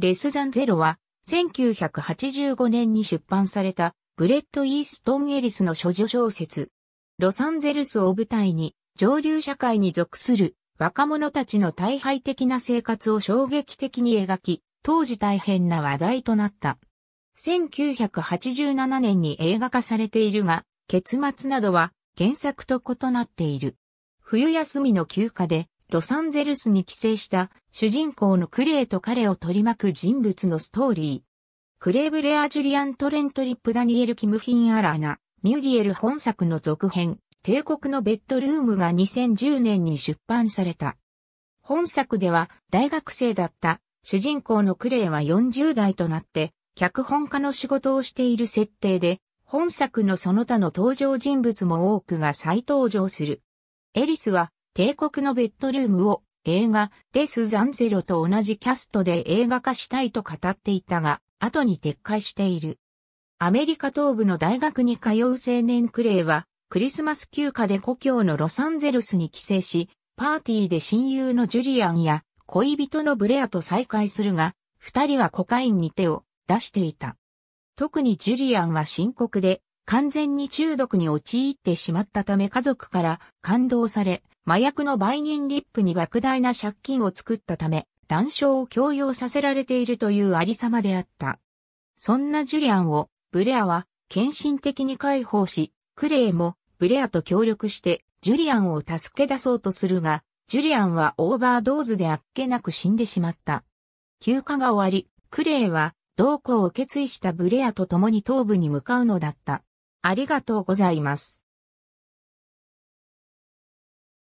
レスザンゼロは、1985年に出版された、ブレッド・イーストン・エリスの諸女小説。ロサンゼルスを舞台に、上流社会に属する若者たちの大敗的な生活を衝撃的に描き、当時大変な話題となった。1987年に映画化されているが、結末などは原作と異なっている。冬休みの休暇でロサンゼルスに帰省した主人公のクレイと彼を取り巻く人物のストーリー。クレイ・ブレア・ジュリアン・トレント・リップ・ダニエル・キム・フィン・アラーナ、ミュディエル本作の続編、帝国のベッドルームが2010年に出版された。本作では大学生だった主人公のクレイは40代となって、脚本家の仕事をしている設定で、本作のその他の登場人物も多くが再登場する。エリスは帝国のベッドルームを映画レス・ザンゼロと同じキャストで映画化したいと語っていたが、後に撤回している。アメリカ東部の大学に通う青年クレイは、クリスマス休暇で故郷のロサンゼルスに帰省し、パーティーで親友のジュリアンや恋人のブレアと再会するが、二人はコカインに手を出していた。特にジュリアンは深刻で、完全に中毒に陥ってしまったため家族から感動され、麻薬の売人リップに莫大な借金を作ったため、談笑を強要させられているというありさまであった。そんなジュリアンを、ブレアは、献身的に解放し、クレイも、ブレアと協力して、ジュリアンを助け出そうとするが、ジュリアンはオーバードーズであっけなく死んでしまった。休暇が終わり、クレイは、同行を決意したブレアと共に東部に向かうのだった。ありがとうございます。